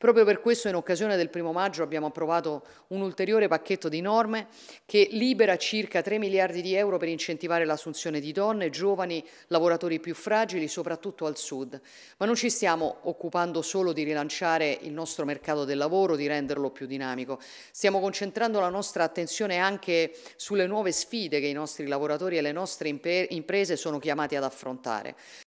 Proprio per questo in occasione del primo maggio abbiamo approvato un ulteriore pacchetto di norme che libera circa 3 miliardi di euro per incentivare l'assunzione di donne, giovani, lavoratori più fragili, soprattutto al sud. Ma non ci stiamo occupando solo di rilanciare il nostro mercato del lavoro, di renderlo più dinamico. Stiamo concentrando la nostra attenzione anche sulle nuove sfide che i nostri lavoratori e le nostre imprese sono chiamati ad affrontare.